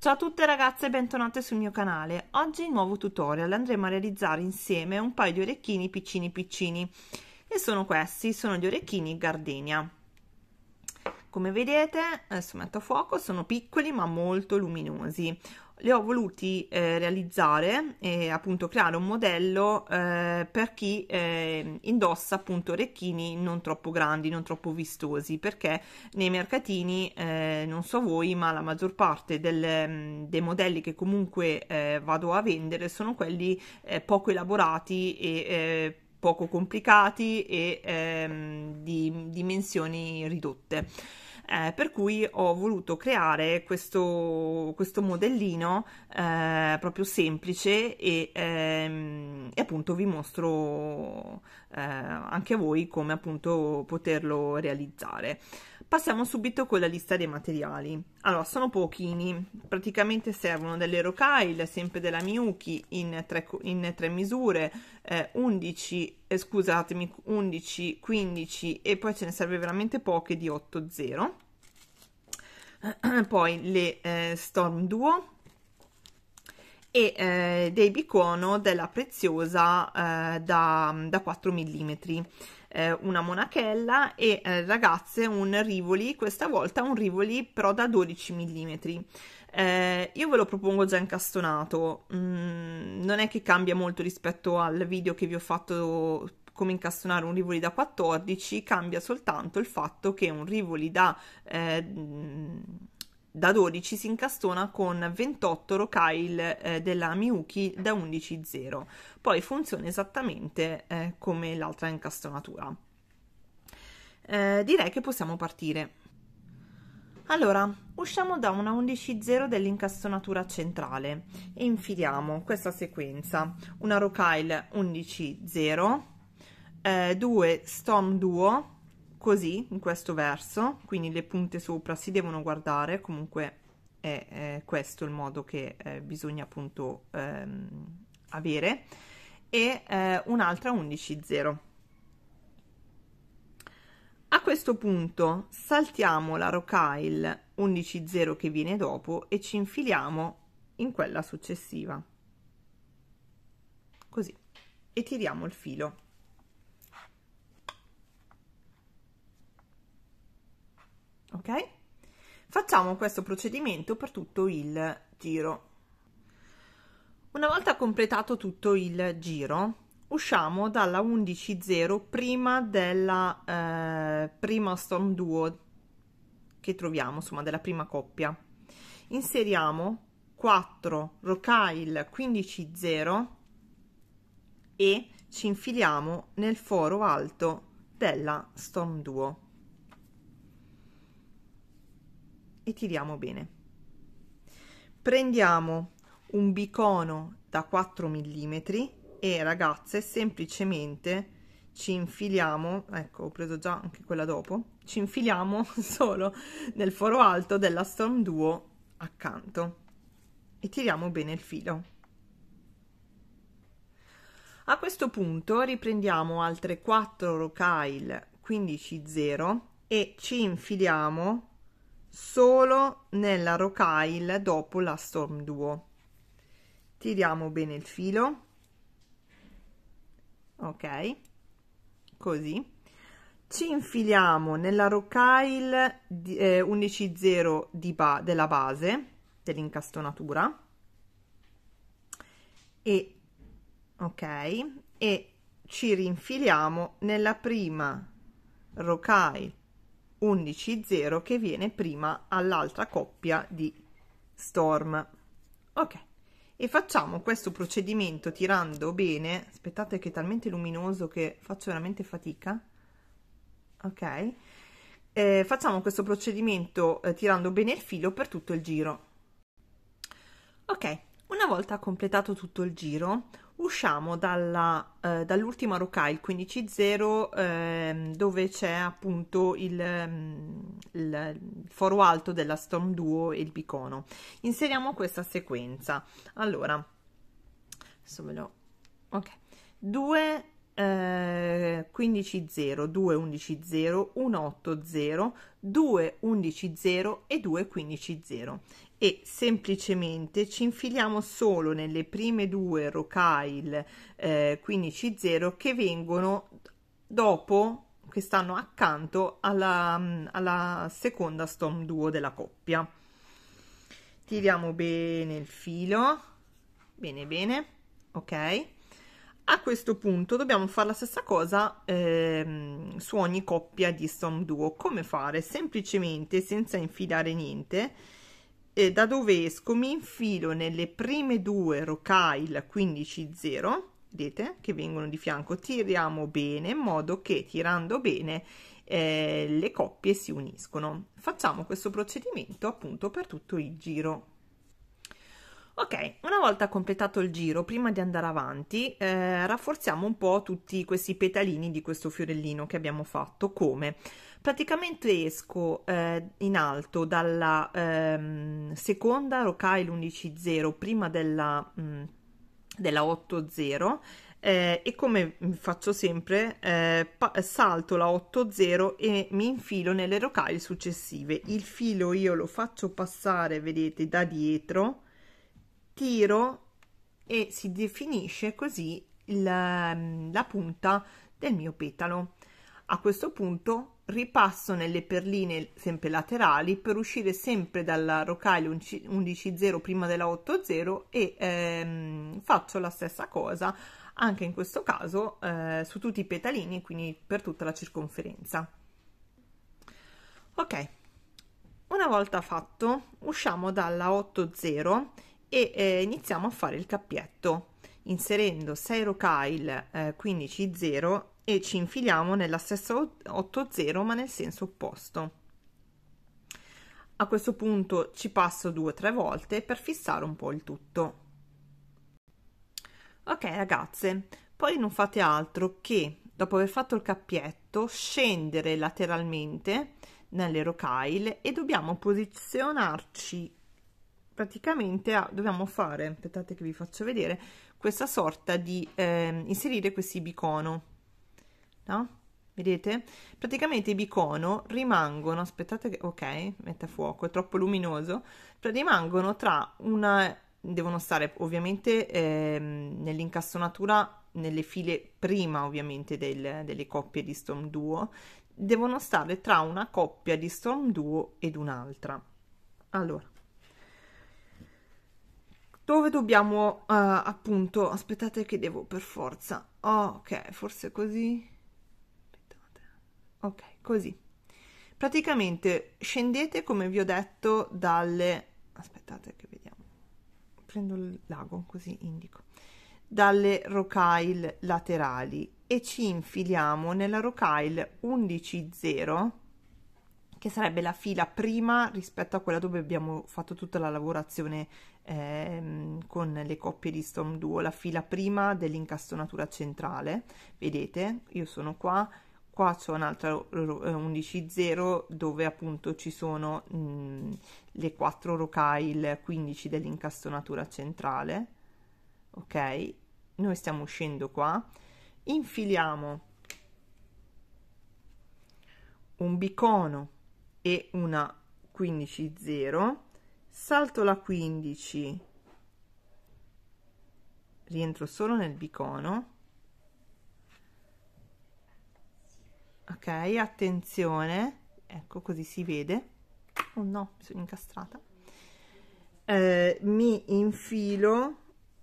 Ciao a tutte ragazze e bentornate sul mio canale. Oggi in nuovo tutorial andremo a realizzare insieme un paio di orecchini piccini piccini e sono questi, sono gli orecchini Gardenia. Come vedete, adesso metto a fuoco, sono piccoli ma molto luminosi le ho voluti eh, realizzare e appunto creare un modello eh, per chi eh, indossa appunto orecchini non troppo grandi, non troppo vistosi, perché nei mercatini, eh, non so voi, ma la maggior parte del, mm, dei modelli che comunque eh, vado a vendere sono quelli eh, poco elaborati e poco complicati e ehm, di dimensioni ridotte eh, per cui ho voluto creare questo, questo modellino eh, proprio semplice e, ehm, e, appunto vi mostro eh, anche a voi come appunto poterlo realizzare. Passiamo subito con la lista dei materiali. Allora, sono pochini, praticamente servono delle rocaille, sempre della Miyuki, in tre, in tre misure, 11 eh, eh, scusatemi, 11, 15 e poi ce ne serve veramente poche di 8.0. poi le eh, Storm Duo e eh, dei bicono della preziosa eh, da, da, 4 mm eh, una monachella e eh, ragazze un rivoli questa volta un rivoli però da 12 mm eh, io ve lo propongo già incastonato, mm, non è che cambia molto rispetto al video che vi ho fatto come incastonare un Rivoli da 14, cambia soltanto il fatto che un Rivoli da, eh, da 12 si incastona con 28 Rocaille eh, della Miyuki da 11-0. Poi funziona esattamente eh, come l'altra incastonatura. Eh, direi che possiamo partire. Allora, usciamo da una 11.0 dell'incastonatura centrale e infiliamo questa sequenza, una rocaille 11.0, eh, due stom duo così in questo verso quindi le punte sopra si devono guardare comunque è eh, questo il modo che eh, bisogna appunto ehm, avere e eh, un'altra 0 a questo punto saltiamo la rocaille 11 0 che viene dopo e ci infiliamo in quella successiva così e tiriamo il filo ok facciamo questo procedimento per tutto il giro una volta completato tutto il giro usciamo dalla 11.0 prima della eh, prima storm duo che troviamo insomma della prima coppia inseriamo 4 rocaille 15.0 e ci infiliamo nel foro alto della storm duo e tiriamo bene. Prendiamo un bicono da 4 mm e ragazze semplicemente ci infiliamo, ecco ho preso già anche quella dopo, ci infiliamo solo nel foro alto della Storm Duo accanto e tiriamo bene il filo. A questo punto riprendiamo altre 4 rocaille 15 0 e ci infiliamo solo nella rocaille dopo la storm duo tiriamo bene il filo ok così ci infiliamo nella rocaille eh, 11.0 di ba della base dell'incastonatura e ok e ci rinfiliamo nella prima rocaille 11-0 che viene prima all'altra coppia di storm. Ok, e facciamo questo procedimento tirando bene. Aspettate che è talmente luminoso che faccio veramente fatica. Ok, eh, facciamo questo procedimento eh, tirando bene il filo per tutto il giro. Ok, una volta completato tutto il giro, usciamo dalla, eh, dall'ultima roca, il 15.0, eh, dove c'è appunto ehm, il, il, foro alto della Storm Duo e il bicono. Inseriamo questa sequenza. Allora, adesso ve lo... Ok, 2... Eh, 15.0, 2.11.0, 1.8.0, 2.11.0 e 2.15.0 e semplicemente ci infiliamo solo nelle prime due rocaille eh, 15-0 che vengono dopo che stanno accanto alla, mm, alla seconda Storm 2 della coppia tiriamo bene il filo bene bene ok a questo punto dobbiamo fare la stessa cosa eh, su ogni coppia di Storm 2 come fare semplicemente senza infilare niente eh, da dove esco mi infilo nelle prime due rocaille 15-0, vedete, che vengono di fianco, tiriamo bene in modo che tirando bene eh, le coppie si uniscono. Facciamo questo procedimento appunto per tutto il giro. Ok, una volta completato il giro, prima di andare avanti, eh, rafforziamo un po' tutti questi petalini di questo fiorellino che abbiamo fatto, come Praticamente esco eh, in alto dalla ehm, seconda Rokai l'11.0 prima della, mh, mm, della 8.0 eh, e come faccio sempre eh, salto la 8.0 e mi infilo nelle rocaille successive il filo io lo faccio passare vedete da dietro tiro e si definisce così la, mm, la punta del mio petalo a questo punto ripasso nelle perline sempre laterali per uscire sempre dalla rocaille 11.0 prima della 8.0 e ehm, faccio la stessa cosa anche in questo caso eh, su tutti i petalini quindi per tutta la circonferenza ok una volta fatto usciamo dalla 8.0 e eh, iniziamo a fare il cappietto inserendo 6 rocaille eh, 15 e ci infiliamo nella stessa 8-0 ma nel senso opposto. A questo punto ci passo due o tre volte per fissare un po' il tutto. Ok ragazze, poi non fate altro che dopo aver fatto il cappietto scendere lateralmente nelle rocaille e dobbiamo posizionarci praticamente a, dobbiamo fare aspettate che vi faccio vedere questa sorta di eh, inserire questi bicono no? Vedete? Praticamente i bicono rimangono, aspettate che, ok, mette a fuoco, è troppo luminoso, rimangono tra una, devono stare ovviamente eh, nell'incastonatura, nelle file prima ovviamente del, delle coppie di Storm Duo, devono stare tra una coppia di Storm Duo ed un'altra. Allora, dove dobbiamo uh, appunto, aspettate che devo per forza, oh, ok, forse così ok così praticamente scendete come vi ho detto dalle aspettate che vediamo prendo il lago così indico dalle rocaille laterali e ci infiliamo nella rocaille 11.0 che sarebbe la fila prima rispetto a quella dove abbiamo fatto tutta la lavorazione ehm, con le coppie di Storm Duo, la fila prima dell'incastonatura centrale. Vedete, io sono qua, Qua c'è un altro 11.0 eh, dove appunto ci sono mh, mm, le 4 rocaille, il 15 dell'incastonatura centrale, ok? Noi stiamo uscendo qua, infiliamo un bicono e una 15.0, salto la 15, rientro solo nel bicono, ok attenzione ecco così si vede oh no mi sono incastrata eh, mi infilo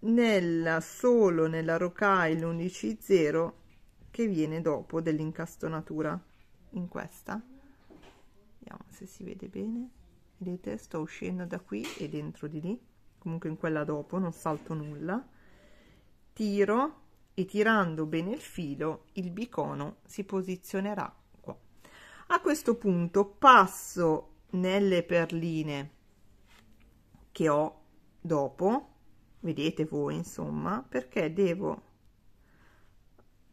nella solo nella rocaille 11.0 che viene dopo dell'incastonatura in questa vediamo se si vede bene vedete sto uscendo da qui e dentro di lì comunque in quella dopo non salto nulla tiro e tirando bene il filo il bicono si posizionerà qua. A questo punto passo nelle perline che ho dopo, vedete voi insomma, perché devo...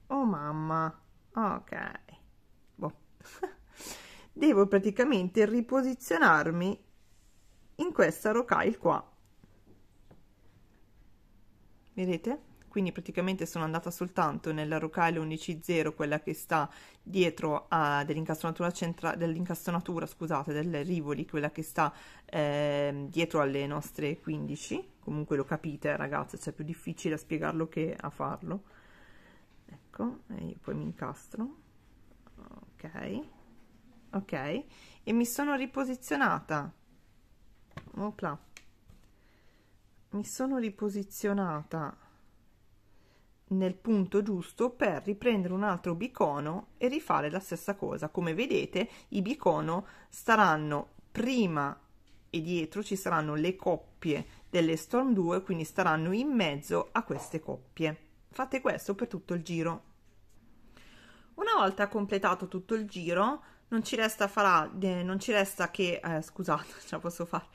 Oh mamma, ok, boh. devo praticamente riposizionarmi in questa rocaille qua. Vedete? quindi praticamente sono andata soltanto nella rocale 11.0, quella che sta dietro dell'incastonatura, centrale dell'incastonatura scusate, del Rivoli, quella che sta eh, dietro alle nostre 15, comunque lo capite ragazze, cioè è più difficile a spiegarlo che a farlo. Ecco, e io poi mi incastro, ok, ok, e mi sono riposizionata, Opla. mi sono riposizionata nel punto giusto per riprendere un altro bicono e rifare la stessa cosa. Come vedete i bicono staranno prima e dietro ci saranno le coppie delle Storm 2, quindi staranno in mezzo a queste coppie. Fate questo per tutto il giro. Una volta completato tutto il giro non ci resta, farà, eh, non ci resta che, eh, scusate, ce la posso fare,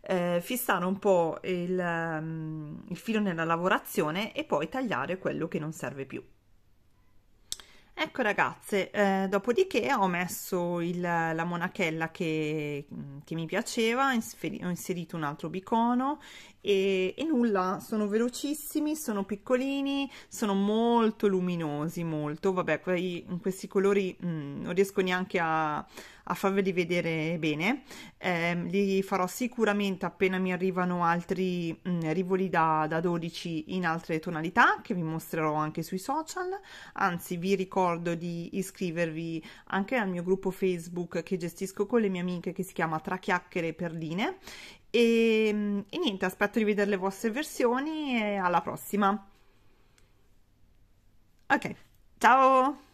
eh, fissare un po' il, um, il filo nella lavorazione e poi tagliare quello che non serve più. Ecco ragazze, eh, dopodiché ho messo il, la monachella che, che mi piaceva, ho inserito un altro bicono e, e nulla, sono velocissimi, sono piccolini, sono molto luminosi, molto, vabbè, quei, in questi colori mh, mm, non riesco neanche a, a farveli vedere bene, eh, li farò sicuramente appena mi arrivano altri mh, mm, rivoli da, da 12 in altre tonalità che vi mostrerò anche sui social, anzi vi ricordo di iscrivervi anche al mio gruppo Facebook che gestisco con le mie amiche che si chiama Tra chiacchiere e perline e, ehm, e niente, aspetto di vedere le vostre versioni e alla prossima. Ok, ciao!